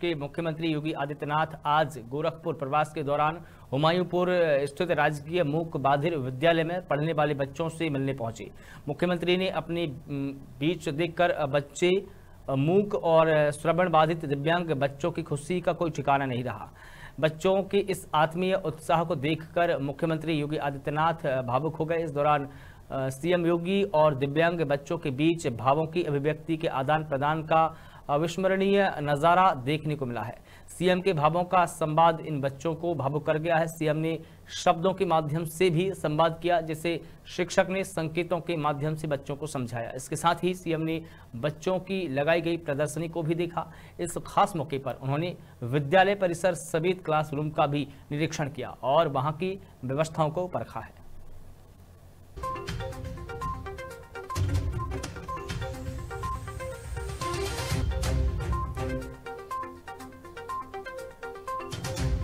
के मुख्यमंत्री योगी आदित्यनाथ आज गोरखपुर प्रवास के दौरान हुमायूंपुर स्थित राजकीय मूक बाधिर विद्यालय में पढ़ने वाले बच्चों से मिलने पहुंचे मुख्यमंत्री ने अपने बीच देखकर बच्चे मूक और श्रवण बाधित दिव्यांग बच्चों की खुशी का कोई ठिकाना नहीं रहा बच्चों के इस आत्मीय उत्साह को देखकर मुख्यमंत्री योगी आदित्यनाथ भावुक हो गए इस दौरान सीएम योगी और दिव्यांग बच्चों के बीच भावों की अभिव्यक्ति के आदान प्रदान का अविस्मरणीय नज़ारा देखने को मिला है सीएम के भावों का संवाद इन बच्चों को भावुक कर गया है सीएम ने शब्दों के माध्यम से भी संवाद किया जिसे शिक्षक ने संकेतों के माध्यम से बच्चों को समझाया इसके साथ ही सीएम ने बच्चों की लगाई गई प्रदर्शनी को भी देखा इस खास मौके पर उन्होंने विद्यालय परिसर समेत क्लासरूम का भी निरीक्षण किया और वहाँ की व्यवस्थाओं को परखा है